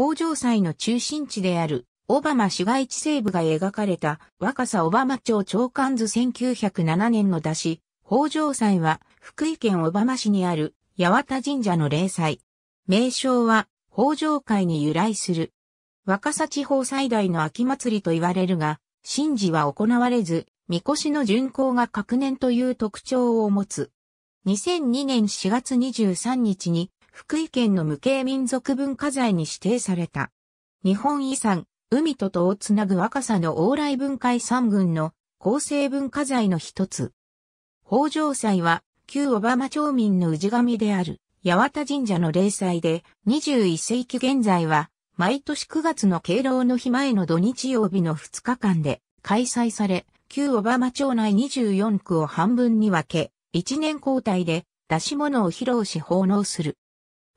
北条祭の中心地である、小浜市街地西部が描かれた、若狭小浜町長官図1907年の出し、北条祭は、福井県小浜市にある、八幡神社の霊祭。名称は、北条会に由来する。若狭地方最大の秋祭りと言われるが、神事は行われず、神輿の巡行が各年という特徴を持つ。2002年4月23日に福井県の無形民族文化財に指定された。日本遺産、海と戸をつなぐ若さの往来文化遺産群の構成文化財の一つ。北条祭は、旧小浜町民の氏神である、八幡神社の霊祭で、21世紀現在は、毎年9月の敬老の日前の土日曜日の2日間で開催され、旧小浜町内24区を半分に分け、1年交代で出し物を披露し奉納する。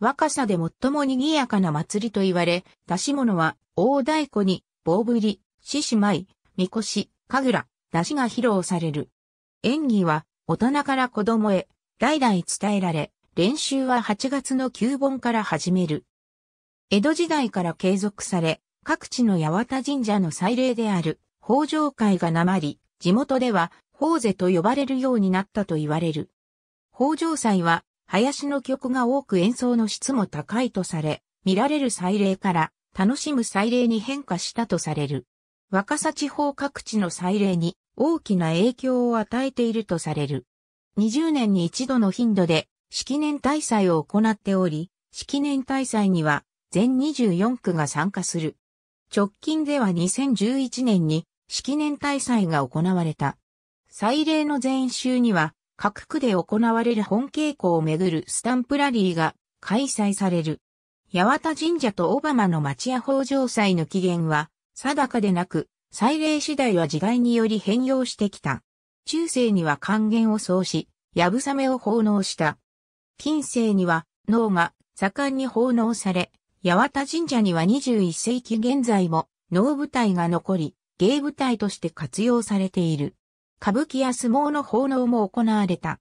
若さで最も賑やかな祭りと言われ、出し物は、大太鼓に、棒振り、獅子舞、みこし、神楽、出しが披露される。演技は、大人から子供へ、代々伝えられ、練習は8月の旧盆から始める。江戸時代から継続され、各地の八幡神社の祭礼である、北条会がなまり、地元では、法瀬と呼ばれるようになったと言われる。北条祭は林の曲が多く演奏の質も高いとされ、見られる祭礼から楽しむ祭礼に変化したとされる。若狭地方各地の祭礼に大きな影響を与えているとされる。20年に一度の頻度で式年大祭を行っており、式年大祭には全24区が参加する。直近では2011年に式年大祭が行われた。祭礼の前週には各区で行われる本傾向をめぐるスタンプラリーが開催される。八幡神社とオバマの町屋法上祭の起源は定かでなく、祭礼次第は時代により変容してきた。中世には還元を創し、やぶさめを奉納した。近世には脳が盛んに奉納され、八幡神社には21世紀現在も脳舞台が残り、芸舞台として活用されている。歌舞伎や相撲の奉納も行われた。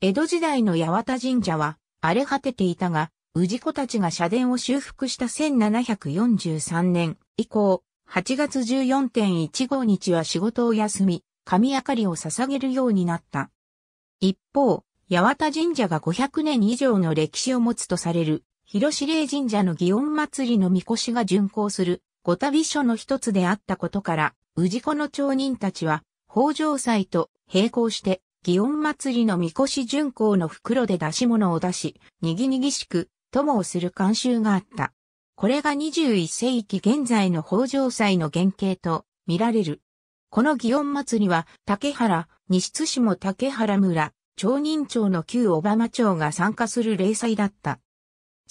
江戸時代の八幡神社は荒れ果てていたが、氏子たちが社殿を修復した1743年以降、8月14.15日は仕事を休み、神明かりを捧げるようになった。一方、八幡神社が500年以上の歴史を持つとされる、広司令神社の祇園祭りの神輿が巡行する、ご旅所の一つであったことから、氏子の町人たちは、北条祭と並行して、祇園祭の神輿巡行の袋で出し物を出し、にぎにぎしく、友をする慣習があった。これが21世紀現在の北条祭の原型と見られる。この祇園祭は、竹原、西津市も竹原村、町人町の旧小浜町が参加する例祭だった。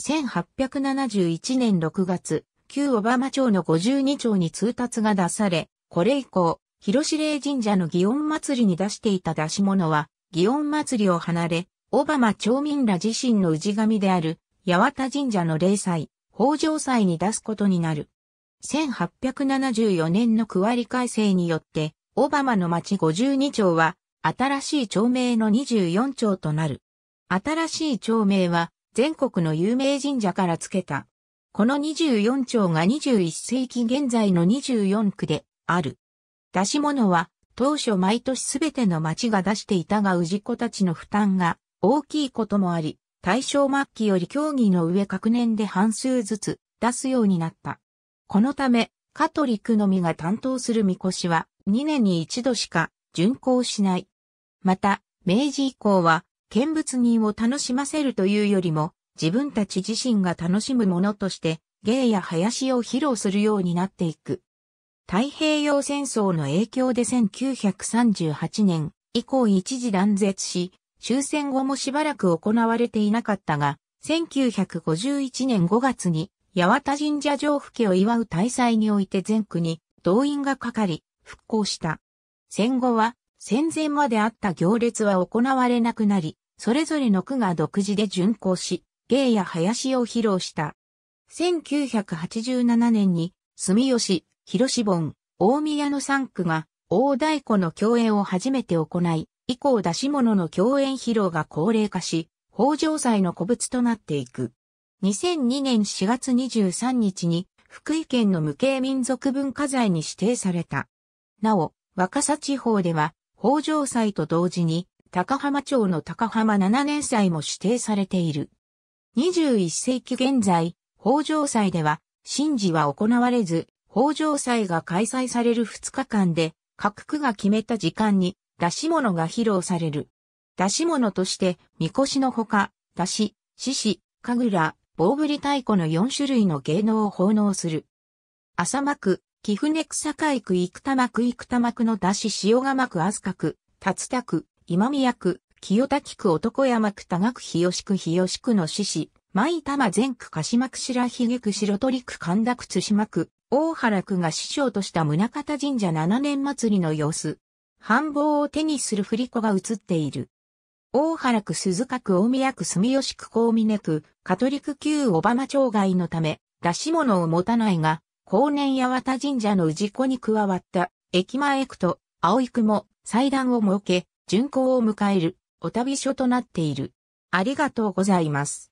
1871年6月、旧小浜町の52町に通達が出され、これ以降、広志霊神社の祇園祭りに出していた出し物は、祇園祭りを離れ、オバマ町民ら自身の氏神である、八幡神社の霊祭、北条祭に出すことになる。1874年の区割り改正によって、オバマの町52町は、新しい町名の24町となる。新しい町名は、全国の有名神社から付けた。この24町が21世紀現在の24区である。出し物は当初毎年すべての町が出していたが氏子たちの負担が大きいこともあり、大正末期より競技の上各年で半数ずつ出すようになった。このため、カトリックのみが担当するみこしは2年に1度しか巡行しない。また、明治以降は見物人を楽しませるというよりも自分たち自身が楽しむものとして芸や林を披露するようになっていく。太平洋戦争の影響で1938年以降一時断絶し、終戦後もしばらく行われていなかったが、1951年5月に八幡神社城付けを祝う大祭において全区に動員がかかり、復興した。戦後は戦前まであった行列は行われなくなり、それぞれの区が独自で巡行し、芸や林を披露した。1987年に住吉広志本、大宮の3区が、大太鼓の共演を初めて行い、以降出し物の共演披露が高齢化し、北条祭の古物となっていく。2002年4月23日に、福井県の無形民族文化財に指定された。なお、若狭地方では、北条祭と同時に、高浜町の高浜七年祭も指定されている。21世紀現在、北条祭では、神事は行われず、北条祭が開催される2日間で、各区が決めた時間に出し物が披露される。出し物として、みこしのほか、出し、獅子、神楽、棒振り太鼓の4種類の芸能を奉納する。浅間区、木船草海区生田区生田区の出し塩釜区飛鳥区、竜田区、今宮区、清滝区男山区多区、日吉区日吉区の獅子、舞玉全区鹿島区白髭区白鳥区神田区津島区、大原区が師匠とした宗方神社七年祭りの様子。繁忙を手にする振り子が映っている。大原区鈴鹿区大宮区住吉区高峰区、カトリック旧小浜町外のため、出し物を持たないが、後年八幡神社の氏子に加わった、駅前区と青葵区も祭壇を設け、巡行を迎える、お旅所となっている。ありがとうございます。